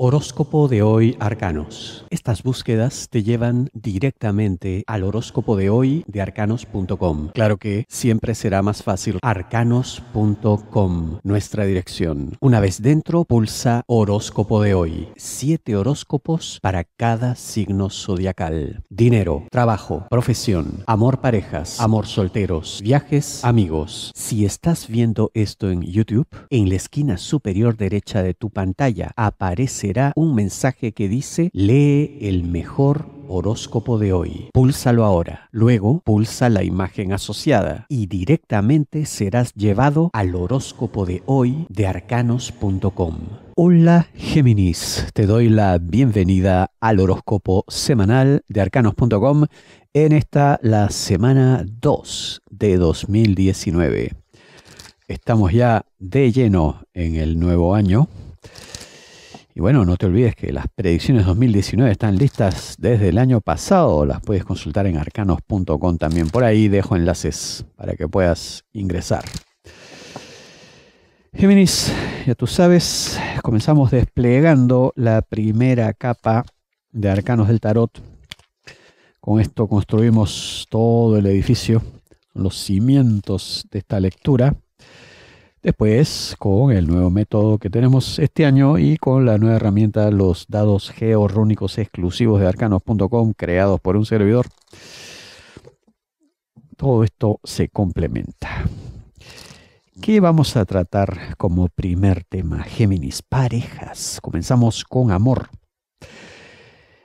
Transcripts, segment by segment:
Horóscopo de hoy Arcanos. Estas búsquedas te llevan directamente al horóscopo de hoy de arcanos.com. Claro que siempre será más fácil arcanos.com, nuestra dirección. Una vez dentro, pulsa horóscopo de hoy. Siete horóscopos para cada signo zodiacal. Dinero, trabajo, profesión, amor parejas, amor solteros, viajes, amigos. Si estás viendo esto en YouTube, en la esquina superior derecha de tu pantalla aparece Será un mensaje que dice lee el mejor horóscopo de hoy. Púlsalo ahora. Luego pulsa la imagen asociada y directamente serás llevado al horóscopo de hoy de arcanos.com. Hola Géminis, te doy la bienvenida al horóscopo semanal de arcanos.com en esta la semana 2 de 2019. Estamos ya de lleno en el nuevo año y bueno, no te olvides que las predicciones 2019 están listas desde el año pasado. Las puedes consultar en arcanos.com también. Por ahí dejo enlaces para que puedas ingresar. Géminis, ya tú sabes, comenzamos desplegando la primera capa de arcanos del tarot. Con esto construimos todo el edificio, los cimientos de esta lectura. Después, con el nuevo método que tenemos este año y con la nueva herramienta, los dados georrúnicos exclusivos de arcanos.com creados por un servidor, todo esto se complementa. ¿Qué vamos a tratar como primer tema? Géminis, parejas. Comenzamos con amor.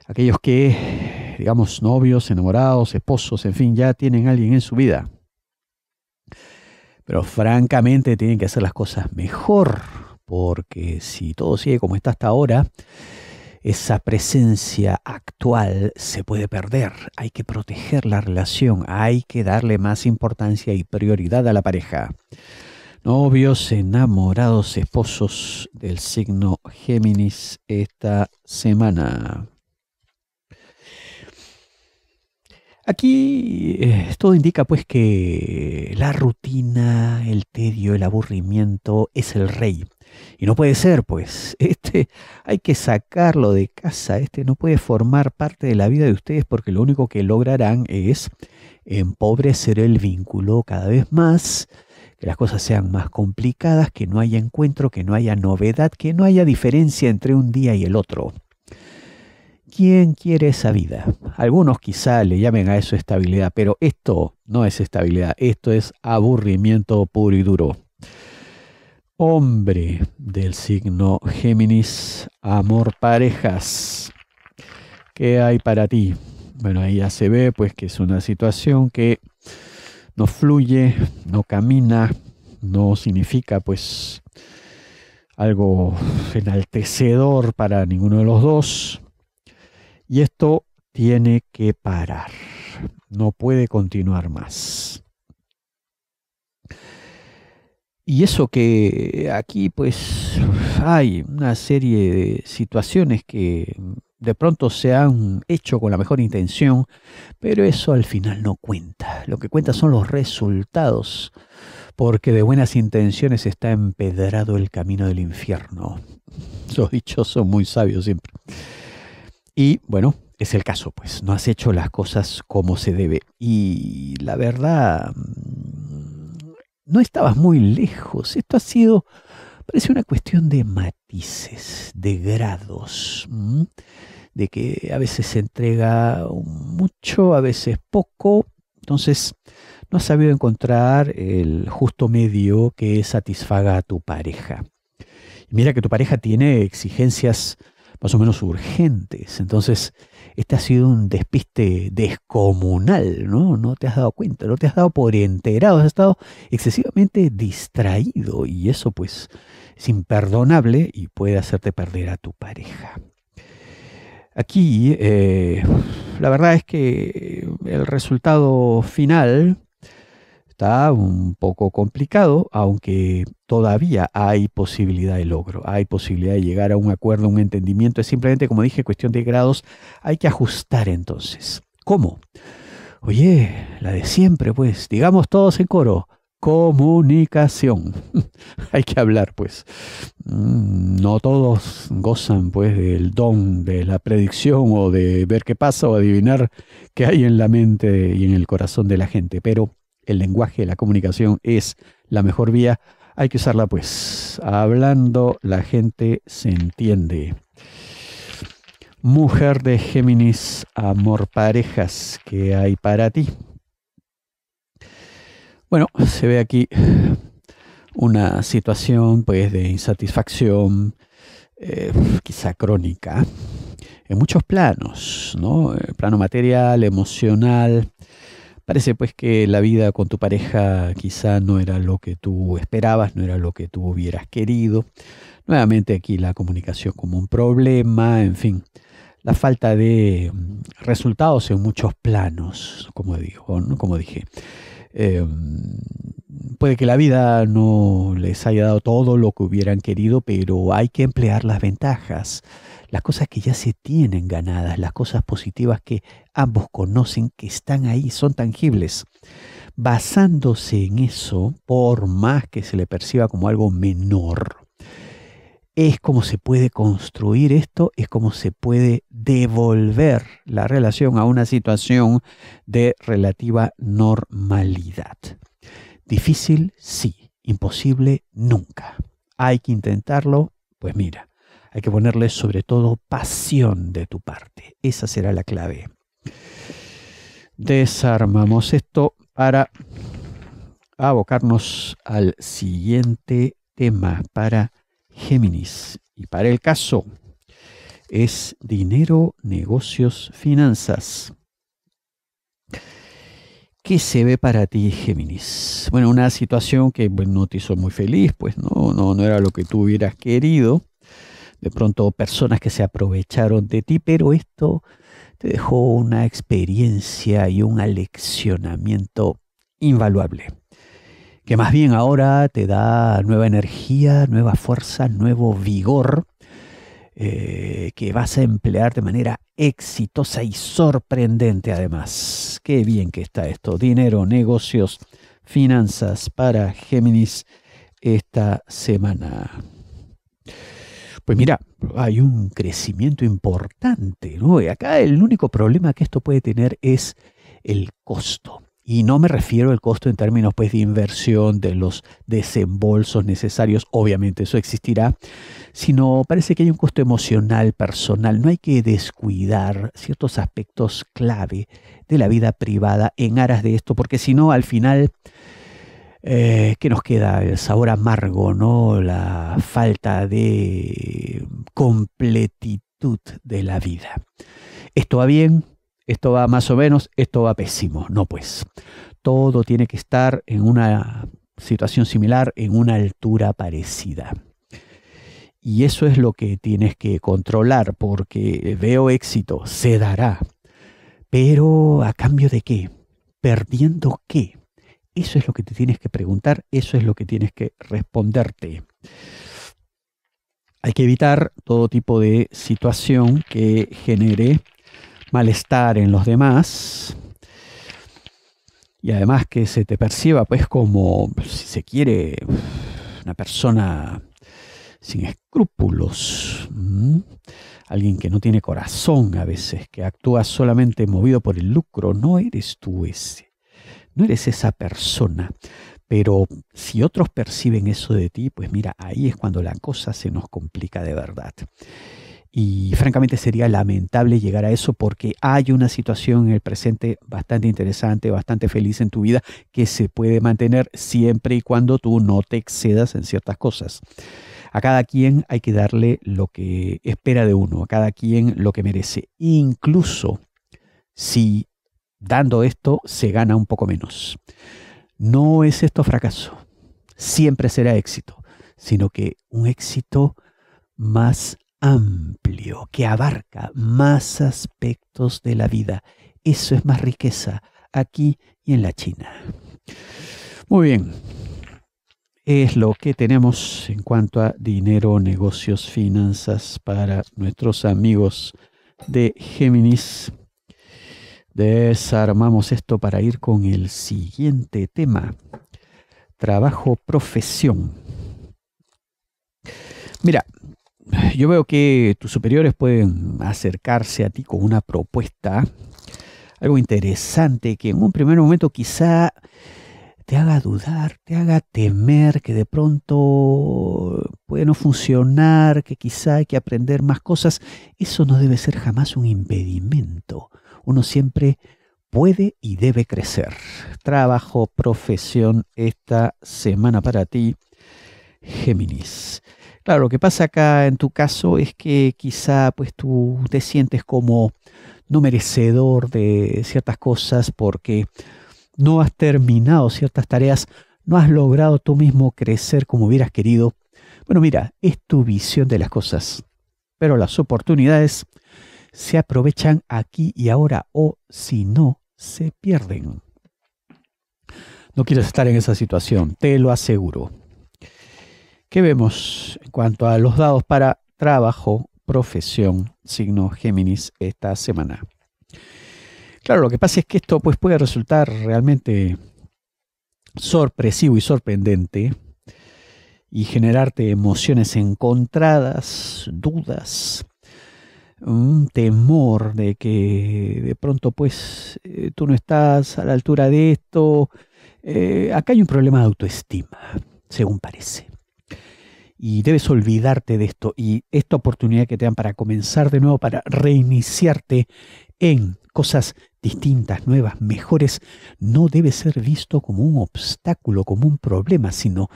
Aquellos que, digamos, novios, enamorados, esposos, en fin, ya tienen a alguien en su vida pero francamente tienen que hacer las cosas mejor, porque si todo sigue como está hasta ahora, esa presencia actual se puede perder. Hay que proteger la relación, hay que darle más importancia y prioridad a la pareja. Novios, enamorados, esposos del signo Géminis esta semana. Aquí eh, todo indica pues que la rutina, el tedio, el aburrimiento es el rey. Y no puede ser, pues, este hay que sacarlo de casa, este no puede formar parte de la vida de ustedes porque lo único que lograrán es empobrecer el vínculo cada vez más, que las cosas sean más complicadas, que no haya encuentro, que no haya novedad, que no haya diferencia entre un día y el otro. ¿Quién quiere esa vida? Algunos quizá le llamen a eso estabilidad, pero esto no es estabilidad, esto es aburrimiento puro y duro. Hombre del signo Géminis, amor parejas. ¿Qué hay para ti? Bueno, ahí ya se ve pues que es una situación que no fluye, no camina, no significa pues algo enaltecedor para ninguno de los dos. Y esto tiene que parar. No puede continuar más. Y eso que aquí pues hay una serie de situaciones que de pronto se han hecho con la mejor intención, pero eso al final no cuenta. Lo que cuenta son los resultados, porque de buenas intenciones está empedrado el camino del infierno. Los dichos son muy sabios siempre. Y bueno, es el caso, pues no has hecho las cosas como se debe. Y la verdad, mm, no estabas muy lejos. Esto ha sido, parece una cuestión de matices, de grados, mm, de que a veces se entrega mucho, a veces poco. Entonces, no has sabido encontrar el justo medio que satisfaga a tu pareja. mira que tu pareja tiene exigencias más o menos urgentes. Entonces, este ha sido un despiste descomunal, ¿no? No te has dado cuenta, no te has dado por enterado, has estado excesivamente distraído y eso pues es imperdonable y puede hacerte perder a tu pareja. Aquí, eh, la verdad es que el resultado final Está un poco complicado, aunque todavía hay posibilidad de logro, hay posibilidad de llegar a un acuerdo, un entendimiento. Es simplemente, como dije, cuestión de grados. Hay que ajustar entonces. ¿Cómo? Oye, la de siempre, pues, digamos todos en coro. Comunicación. hay que hablar, pues. Mm, no todos gozan, pues, del don de la predicción o de ver qué pasa o adivinar qué hay en la mente y en el corazón de la gente, pero el lenguaje, la comunicación es la mejor vía, hay que usarla pues. Hablando la gente se entiende. Mujer de Géminis, amor parejas, ¿qué hay para ti? Bueno, se ve aquí una situación pues de insatisfacción, eh, quizá crónica, en muchos planos, ¿no? Eh, plano material, emocional, Parece pues que la vida con tu pareja quizá no era lo que tú esperabas, no era lo que tú hubieras querido. Nuevamente aquí la comunicación como un problema, en fin, la falta de mm, resultados en muchos planos, como, digo, ¿no? como dije. Em, puede que la vida no les haya dado todo lo que hubieran querido, pero hay que emplear las ventajas, las cosas que ya se tienen ganadas, las cosas positivas que ambos conocen, que están ahí, son tangibles. Basándose en eso, por más que se le perciba como algo menor, es como se puede construir esto, es como se puede devolver la relación a una situación de relativa normalidad. Difícil, sí. Imposible, nunca. Hay que intentarlo, pues mira, hay que ponerle sobre todo pasión de tu parte. Esa será la clave. Desarmamos esto para abocarnos al siguiente tema para Géminis. Y para el caso es dinero, negocios, finanzas. ¿Qué se ve para ti, Géminis? Bueno, una situación que pues, no te hizo muy feliz, pues no, no, no era lo que tú hubieras querido. De pronto personas que se aprovecharon de ti, pero esto te dejó una experiencia y un aleccionamiento invaluable. Que más bien ahora te da nueva energía, nueva fuerza, nuevo vigor eh, que vas a emplear de manera exitosa y sorprendente además. Qué bien que está esto. Dinero, negocios, finanzas para Géminis esta semana. Pues mira, hay un crecimiento importante, ¿no? Y acá el único problema que esto puede tener es el costo. Y no me refiero al costo en términos pues, de inversión, de los desembolsos necesarios, obviamente eso existirá, sino parece que hay un costo emocional, personal. No hay que descuidar ciertos aspectos clave de la vida privada en aras de esto, porque si no, al final, eh, ¿qué nos queda? El sabor amargo, ¿no? La falta de completitud de la vida. ¿Esto va bien? esto va más o menos, esto va pésimo. No, pues todo tiene que estar en una situación similar, en una altura parecida. Y eso es lo que tienes que controlar, porque veo éxito, se dará. Pero a cambio de qué? ¿Perdiendo qué? Eso es lo que te tienes que preguntar, eso es lo que tienes que responderte. Hay que evitar todo tipo de situación que genere malestar en los demás. Y además que se te perciba pues como, si se quiere, una persona sin escrúpulos, alguien que no tiene corazón a veces, que actúa solamente movido por el lucro, no eres tú ese, no eres esa persona. Pero si otros perciben eso de ti, pues mira, ahí es cuando la cosa se nos complica de verdad. Y francamente sería lamentable llegar a eso porque hay una situación en el presente bastante interesante, bastante feliz en tu vida que se puede mantener siempre y cuando tú no te excedas en ciertas cosas. A cada quien hay que darle lo que espera de uno, a cada quien lo que merece, incluso si dando esto se gana un poco menos. No es esto fracaso, siempre será éxito, sino que un éxito más amplio que abarca más aspectos de la vida. Eso es más riqueza aquí y en la China. Muy bien, es lo que tenemos en cuanto a dinero, negocios, finanzas para nuestros amigos de Géminis. Desarmamos esto para ir con el siguiente tema. Trabajo, profesión. Mira, yo veo que tus superiores pueden acercarse a ti con una propuesta, algo interesante que en un primer momento quizá te haga dudar, te haga temer que de pronto puede no funcionar, que quizá hay que aprender más cosas. Eso no debe ser jamás un impedimento. Uno siempre puede y debe crecer. Trabajo, profesión esta semana para ti. Géminis. Claro, lo que pasa acá en tu caso es que quizá pues tú te sientes como no merecedor de ciertas cosas porque no has terminado ciertas tareas, no has logrado tú mismo crecer como hubieras querido. Bueno, mira, es tu visión de las cosas, pero las oportunidades se aprovechan aquí y ahora o si no, se pierden. No quieres estar en esa situación, te lo aseguro. ¿Qué vemos en cuanto a los dados para trabajo, profesión, signo Géminis esta semana? Claro, lo que pasa es que esto pues, puede resultar realmente sorpresivo y sorprendente y generarte emociones encontradas, dudas, un temor de que de pronto pues eh, tú no estás a la altura de esto. Eh, acá hay un problema de autoestima, según parece y debes olvidarte de esto y esta oportunidad que te dan para comenzar de nuevo, para reiniciarte en cosas distintas, nuevas, mejores, no debe ser visto como un obstáculo, como un problema, sino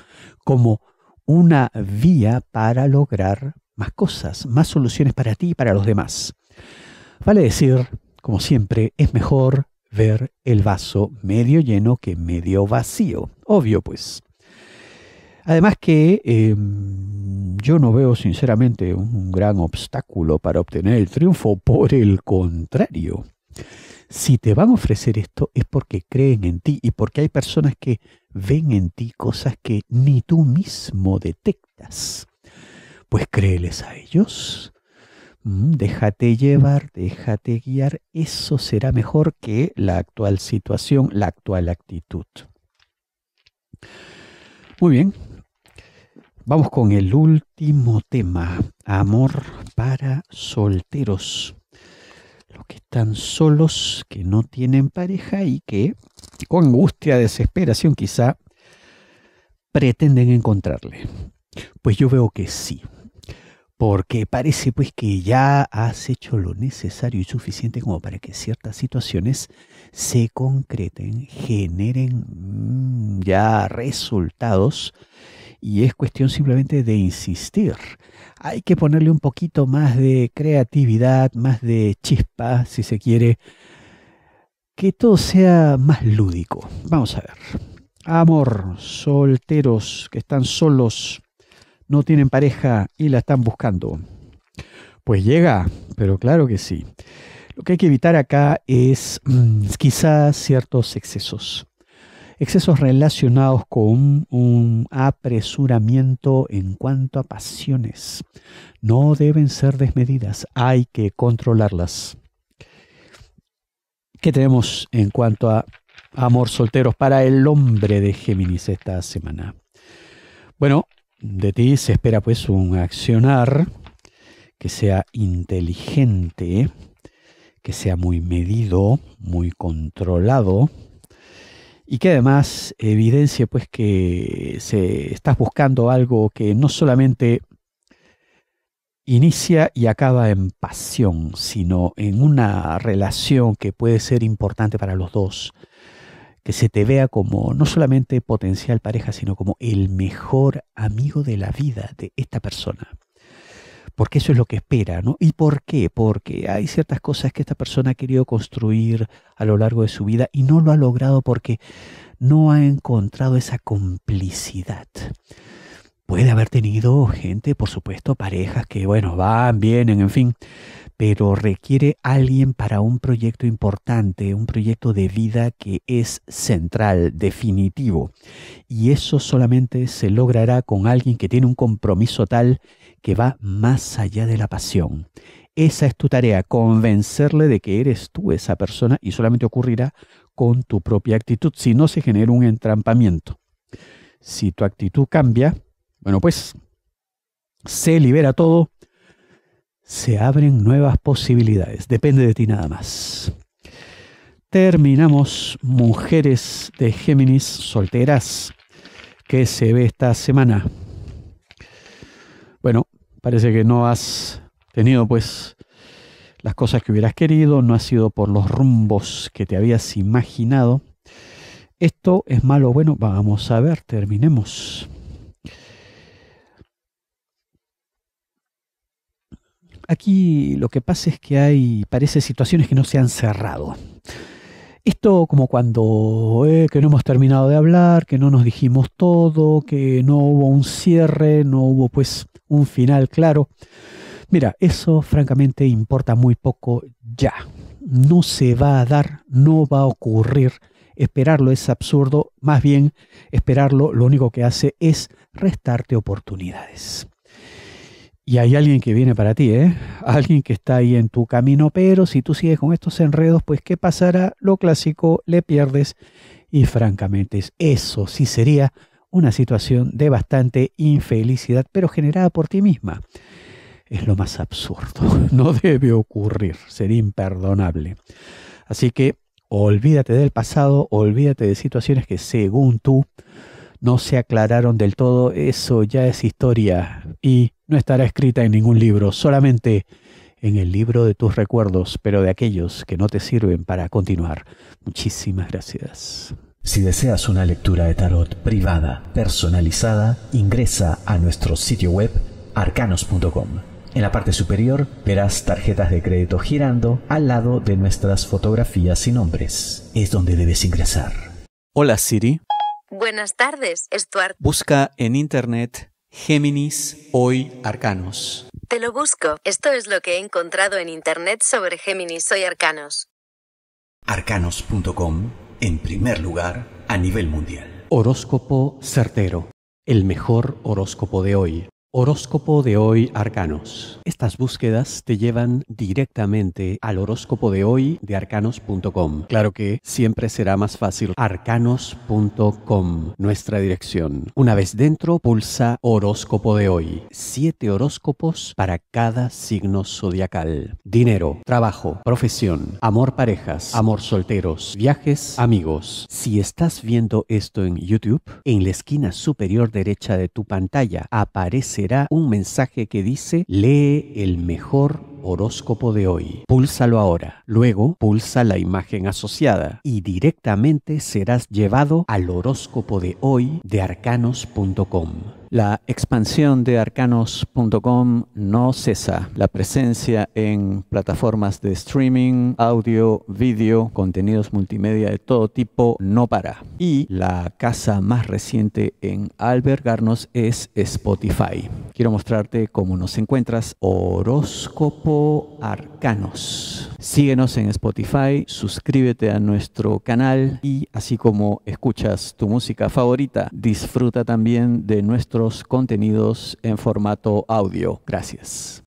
como una vía para lograr más cosas, más soluciones para ti y para los demás. Vale decir, como siempre, es mejor ver el vaso medio lleno que medio vacío. Obvio, pues. Además que em, yo no veo sinceramente un gran obstáculo para obtener el triunfo, por el contrario. Si te van a ofrecer esto es porque creen en ti y porque hay personas que ven en ti cosas que ni tú mismo detectas. Pues créeles a ellos. Mm, déjate llevar, déjate guiar. Eso será mejor que la actual situación, la actual actitud. Muy bien, Vamos con el último tema, amor para solteros. Los que están solos, que no tienen pareja y que con angustia, desesperación quizá, pretenden encontrarle. Pues yo veo que sí, porque parece pues que ya has hecho lo necesario y suficiente como para que ciertas situaciones se concreten, generen mm, ya resultados y es cuestión simplemente de insistir. Hay que ponerle un poquito más de creatividad, más de chispa, si se quiere, que todo sea más lúdico. Vamos a ver. Amor, solteros que están solos, no tienen pareja y la están buscando. Pues llega, pero claro que sí. Lo que hay que evitar acá es mm, quizás ciertos excesos excesos relacionados con un apresuramiento en cuanto a pasiones. No deben ser desmedidas, hay que controlarlas. ¿Qué tenemos en cuanto a amor solteros para el hombre de Géminis esta semana? Bueno, de ti se espera pues un accionar que sea inteligente, que sea muy medido, muy controlado, y que además evidencia pues que se estás buscando algo que no solamente inicia y acaba en pasión, sino en una relación que puede ser importante para los dos, que se te vea como no solamente potencial pareja, sino como el mejor amigo de la vida de esta persona porque eso es lo que espera, ¿no? ¿Y por qué? Porque hay ciertas cosas que esta persona ha querido construir a lo largo de su vida y no lo ha logrado porque no ha encontrado esa complicidad. Puede haber tenido gente, por supuesto, parejas que, bueno, van, vienen, en fin, pero requiere alguien para un proyecto importante, un proyecto de vida que es central, definitivo. Y eso solamente se logrará con alguien que tiene un compromiso tal que va más allá de la pasión. Esa es tu tarea, convencerle de que eres tú esa persona y solamente ocurrirá con tu propia actitud, si no se genera un entrampamiento. Si tu actitud cambia, bueno, pues se libera todo, se abren nuevas posibilidades, depende de ti nada más. Terminamos mujeres de Géminis solteras que se ve esta semana. Bueno, parece que no has tenido pues las cosas que hubieras querido, no ha sido por los rumbos que te habías imaginado. Esto es malo o bueno, vamos a ver, terminemos. aquí lo que pasa es que hay, parece, situaciones que no se han cerrado. Esto como cuando eh, que no hemos terminado de hablar, que no nos dijimos todo, que no hubo un cierre, no hubo pues un final claro. Mira, eso francamente importa muy poco ya. No se va a dar, no va a ocurrir. Esperarlo es absurdo, más bien esperarlo lo único que hace es restarte oportunidades. Y hay alguien que viene para ti, ¿eh? Alguien que está ahí en tu camino, pero si tú sigues con estos enredos, pues ¿qué pasará? Lo clásico, le pierdes. Y francamente, eso sí sería una situación de bastante infelicidad, pero generada por ti misma. Es lo más absurdo. No debe ocurrir. Sería imperdonable. Así que olvídate del pasado, olvídate de situaciones que según tú no se aclararon del todo. Eso ya es historia y no estará escrita en ningún libro, solamente en el libro de tus recuerdos, pero de aquellos que no te sirven para continuar. Muchísimas gracias. Si deseas una lectura de tarot privada, personalizada, ingresa a nuestro sitio web arcanos.com. En la parte superior verás tarjetas de crédito girando al lado de nuestras fotografías y nombres. Es donde debes ingresar. Hola Siri. Buenas tardes, Stuart. Busca en internet Géminis, hoy Arcanos. Te lo busco. Esto es lo que he encontrado en Internet sobre Géminis, hoy Arcanos. Arcanos.com, en primer lugar, a nivel mundial. Horóscopo certero. El mejor horóscopo de hoy. Horóscopo de hoy Arcanos. Estas búsquedas te llevan directamente al horóscopo de hoy de arcanos.com. Claro que siempre será más fácil arcanos.com, nuestra dirección. Una vez dentro, pulsa horóscopo de hoy. Siete horóscopos para cada signo zodiacal. Dinero, trabajo, profesión, amor parejas, amor solteros, viajes, amigos. Si estás viendo esto en YouTube, en la esquina superior derecha de tu pantalla aparece será un mensaje que dice, lee el mejor horóscopo de hoy. Púlsalo ahora. Luego, pulsa la imagen asociada y directamente serás llevado al horóscopo de hoy de arcanos.com. La expansión de arcanos.com no cesa. La presencia en plataformas de streaming, audio, vídeo, contenidos multimedia de todo tipo no para. Y la casa más reciente en albergarnos es Spotify. Quiero mostrarte cómo nos encuentras horóscopo arcanos. Síguenos en Spotify, suscríbete a nuestro canal y así como escuchas tu música favorita, disfruta también de nuestros contenidos en formato audio. Gracias.